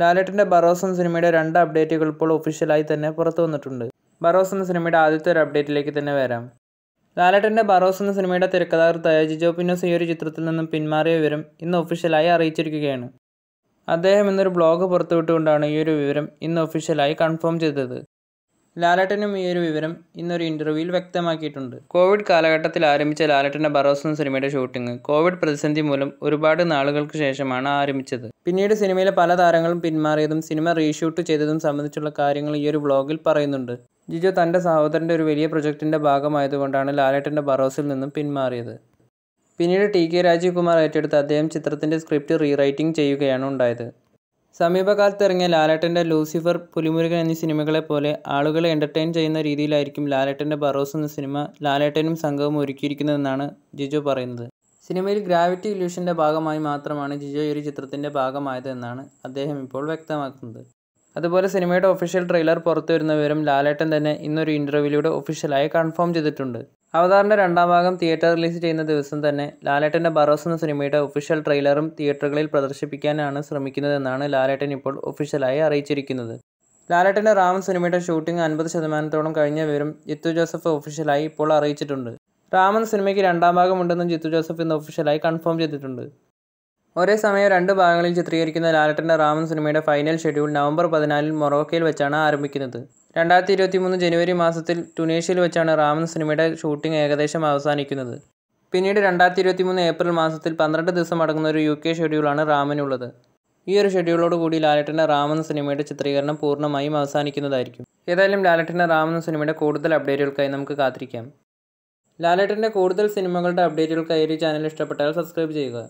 ലാലേട്ടൻ്റെ ബറോസൻ എന്ന സിനിമയുടെ രണ്ട് അപ്ഡേറ്റുകൾ ഇപ്പോൾ ഒഫീഷ്യലായി തന്നെ പുറത്തു വന്നിട്ടുണ്ട് ബറോസൻ എന്ന സിനിമയുടെ ആദ്യത്തെ ഒരു അപ്ഡേറ്റിലേക്ക് തന്നെ വരാം ലാലേട്ടൻ്റെ ബറോസ് എന്ന സിനിമയുടെ തിരക്കഥാകൃത്തായ ജിജോ പിന്നോസ് ഈ ഒരു ചിത്രത്തിൽ നിന്നും പിന്മാറിയ വിവരം ഇന്ന് ഒഫീഷ്യലായി അറിയിച്ചിരിക്കുകയാണ് അദ്ദേഹം ഇന്നൊരു ബ്ലോഗ് പുറത്തുവിട്ടുകൊണ്ടാണ് ഈ ഒരു വിവരം ഇന്ന് ഒഫീഷ്യലായി കൺഫേം ചെയ്തത് ലാലട്ടനും ഈ ഒരു വിവരം ഇന്നൊരു ഇന്റർവ്യൂവിൽ വ്യക്തമാക്കിയിട്ടുണ്ട് കോവിഡ് കാലഘട്ടത്തിൽ ആരംഭിച്ച ലാലട്ടൻ്റെ ബറോസ് എന്ന സിനിമയുടെ ഷൂട്ടിംഗ് കോവിഡ് പ്രതിസന്ധി മൂലം ഒരുപാട് നാളുകൾക്ക് ശേഷമാണ് ആരംഭിച്ചത് പിന്നീട് സിനിമയിലെ പല താരങ്ങളും പിന്മാറിയതും സിനിമ റീഷൂട്ട് ചെയ്തതും സംബന്ധിച്ചുള്ള കാര്യങ്ങൾ ഈ ഒരു വ്ളോഗിൽ പറയുന്നുണ്ട് ജിജു തൻ്റെ സഹോദരൻ്റെ ഒരു വലിയ പ്രൊജക്ടിൻ്റെ ഭാഗമായതുകൊണ്ടാണ് ലാലേട്ടൻ്റെ ബറോസിൽ നിന്നും പിന്മാറിയത് പിന്നീട് ടി കെ രാജീവ് കുമാർ ഏറ്റെടുത്ത് അദ്ദേഹം ചിത്രത്തിൻ്റെ സ്ക്രിപ്റ്റ് റീറൈറ്റിംഗ് ചെയ്യുകയാണ് ഉണ്ടായത് സമീപകാലത്ത് ഇറങ്ങിയ ലാലേട്ടൻ്റെ ലൂസിഫർ പുലിമുരുകൻ എന്നീ സിനിമകളെ പോലെ ആളുകളെ എൻ്റർടൈൻ ചെയ്യുന്ന രീതിയിലായിരിക്കും ലാലേട്ടൻ്റെ ബറോസ് എന്ന സിനിമ ലാലേട്ടനും സംഘവും ഒരുക്കിയിരിക്കുന്നതെന്നാണ് ജിജോ പറയുന്നത് സിനിമയിൽ ഗ്രാവിറ്റി ഇല്യൂഷൻ്റെ ഭാഗമായി മാത്രമാണ് ജിജോ ഈ ഒരു ചിത്രത്തിൻ്റെ ഭാഗമായത് എന്നാണ് അദ്ദേഹം ഇപ്പോൾ വ്യക്തമാക്കുന്നത് അതുപോലെ സിനിമയുടെ ഒഫീഷ്യൽ ട്രെയിലർ പുറത്തു വരുന്നവരും ലാലേട്ടൻ തന്നെ ഇന്നൊരു ഇൻ്റർവ്യൂവിലൂടെ ഒഫീഷ്യലായി കൺഫേം ചെയ്തിട്ടുണ്ട് അവതാറിൻ്റെ രണ്ടാം ഭാഗം തിയേറ്റർ റിലീസ് ചെയ്യുന്ന ദിവസം തന്നെ ലാലേട്ടൻ്റെ ബറോസ് എന്ന സിനിമയുടെ ഒഫീഷ്യൽ ട്രെയിലറും തിയേറ്ററുകളിൽ പ്രദർശിപ്പിക്കാനാണ് ശ്രമിക്കുന്നതെന്നാണ് ലാലേട്ടൻ ഇപ്പോൾ ഒഫീഷ്യലായി അറിയിച്ചിരിക്കുന്നത് ലാലേട്ടൻ്റെ റാം സിനിമയുടെ ഷൂട്ടിംഗ് അൻപത് ശതമാനത്തോളം കഴിഞ്ഞ ജിത്തു ജോസഫ് ഒഫീഷ്യലായി ഇപ്പോൾ അറിയിച്ചിട്ടുണ്ട് റാമൻ സിനിമയ്ക്ക് രണ്ടാം ഭാഗമുണ്ടെന്നും ജിത്തു ജോസഫ് ഇന്ന് ഒഫീഷ്യലായി കൺഫേം ചെയ്തിട്ടുണ്ട് ഒരേ സമയം രണ്ട് ഭാഗങ്ങളിൽ ചിത്രീകരിക്കുന്ന ലാലട്ടൻ്റെ റാമൻ സിനിമയുടെ ഫൈനൽ ഷെഡ്യൂൾ നവംബർ പതിനാലിൽ മൊറോക്കയിൽ വെച്ചാണ് ആരംഭിക്കുന്നത് രണ്ടായിരത്തി ഇരുപത്തി മൂന്ന് ജനുവരി മാസത്തിൽ ടുനേഷ്യയിൽ വെച്ചാണ് റാമൻ സിനിമയുടെ ഷൂട്ടിംഗ് ഏകദേശം അവസാനിക്കുന്നത് പിന്നീട് രണ്ടായിരത്തി ഇരുപത്തി മൂന്ന് ഏപ്രിൽ മാസത്തിൽ പന്ത്രണ്ട് ദിവസം അടങ്ങുന്ന ഒരു യു കെ ഷെഡ്യൂളാണ് റാമനുള്ളത് ഈ ഒരു ഷെഡ്യൂളോട് കൂടി ലാലട്ടൻ്റെ റാമൻ സിനിമയുടെ ചിത്രീകരണം പൂർണ്ണമായും അവസാനിക്കുന്നതായിരിക്കും ഏതായാലും ലാലട്ടൻ്റെ റാമൻ സിനിമയുടെ കൂടുതൽ അപ്ഡേറ്റുകൾക്കായി നമുക്ക് കാത്തിരിക്കാം ലാലട്ടൻ്റെ കൂടുതൽ സിനിമകളുടെ അപ്ഡേറ്റുകൾക്കായി ഈ ചാനൽ ഇഷ്ടപ്പെട്ടാൽ സബ്സ്ക്രൈബ് ചെയ്യുക